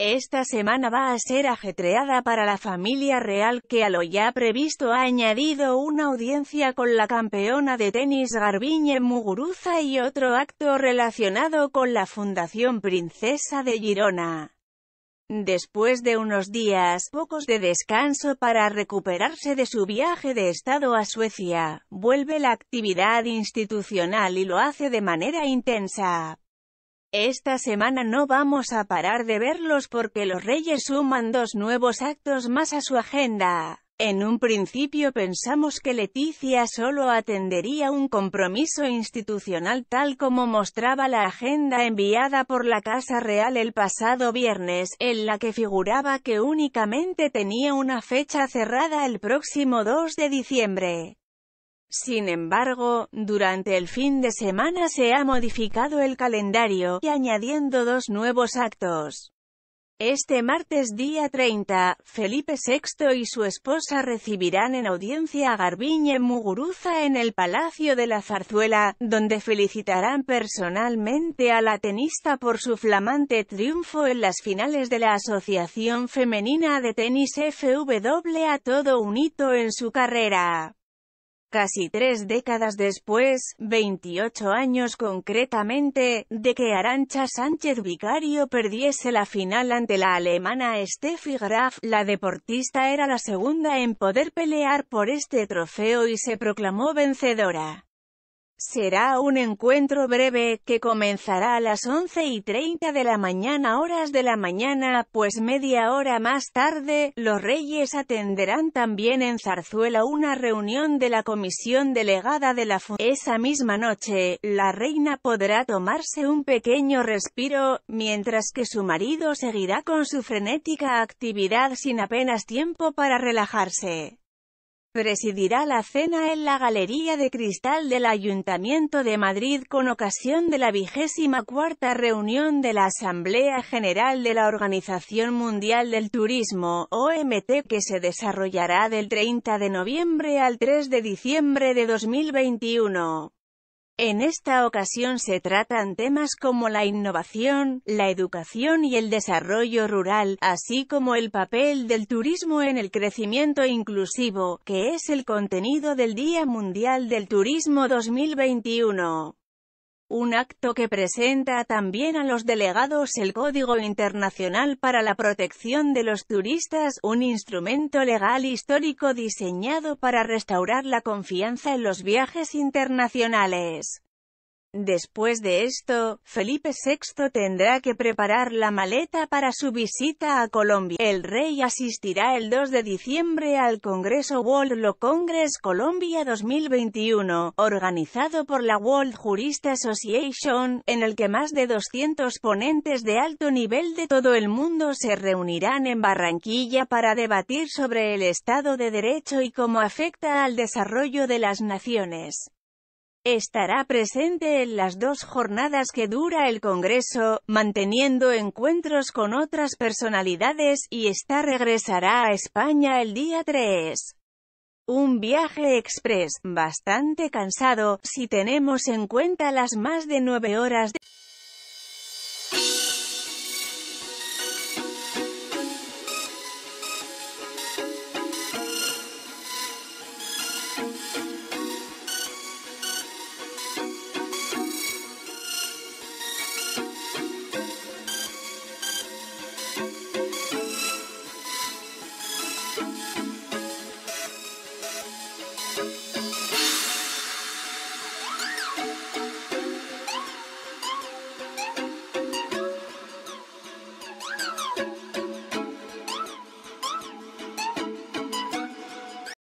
Esta semana va a ser ajetreada para la familia real que a lo ya previsto ha añadido una audiencia con la campeona de tenis Garbiñe Muguruza y otro acto relacionado con la Fundación Princesa de Girona. Después de unos días pocos de descanso para recuperarse de su viaje de estado a Suecia, vuelve la actividad institucional y lo hace de manera intensa. Esta semana no vamos a parar de verlos porque los reyes suman dos nuevos actos más a su agenda. En un principio pensamos que Leticia solo atendería un compromiso institucional tal como mostraba la agenda enviada por la Casa Real el pasado viernes, en la que figuraba que únicamente tenía una fecha cerrada el próximo 2 de diciembre. Sin embargo, durante el fin de semana se ha modificado el calendario, y añadiendo dos nuevos actos. Este martes día 30, Felipe VI y su esposa recibirán en audiencia a Garbiñe Muguruza en el Palacio de la Zarzuela, donde felicitarán personalmente a la tenista por su flamante triunfo en las finales de la Asociación Femenina de Tenis FW a todo un hito en su carrera. Casi tres décadas después, 28 años concretamente, de que Arancha Sánchez Vicario perdiese la final ante la alemana Steffi Graf, la deportista era la segunda en poder pelear por este trofeo y se proclamó vencedora. Será un encuentro breve, que comenzará a las 11 y 30 de la mañana horas de la mañana, pues media hora más tarde, los reyes atenderán también en Zarzuela una reunión de la comisión delegada de la Fundación. Esa misma noche, la reina podrá tomarse un pequeño respiro, mientras que su marido seguirá con su frenética actividad sin apenas tiempo para relajarse presidirá la cena en la Galería de Cristal del Ayuntamiento de Madrid con ocasión de la vigésima cuarta reunión de la Asamblea General de la Organización Mundial del Turismo, OMT, que se desarrollará del 30 de noviembre al 3 de diciembre de 2021. En esta ocasión se tratan temas como la innovación, la educación y el desarrollo rural, así como el papel del turismo en el crecimiento inclusivo, que es el contenido del Día Mundial del Turismo 2021 un acto que presenta también a los delegados el Código Internacional para la Protección de los Turistas, un instrumento legal histórico diseñado para restaurar la confianza en los viajes internacionales. Después de esto, Felipe VI tendrá que preparar la maleta para su visita a Colombia. El rey asistirá el 2 de diciembre al Congreso World Law Congress Colombia 2021, organizado por la World Jurist Association, en el que más de 200 ponentes de alto nivel de todo el mundo se reunirán en Barranquilla para debatir sobre el Estado de Derecho y cómo afecta al desarrollo de las naciones. Estará presente en las dos jornadas que dura el Congreso, manteniendo encuentros con otras personalidades, y esta regresará a España el día 3. Un viaje express, bastante cansado, si tenemos en cuenta las más de nueve horas de...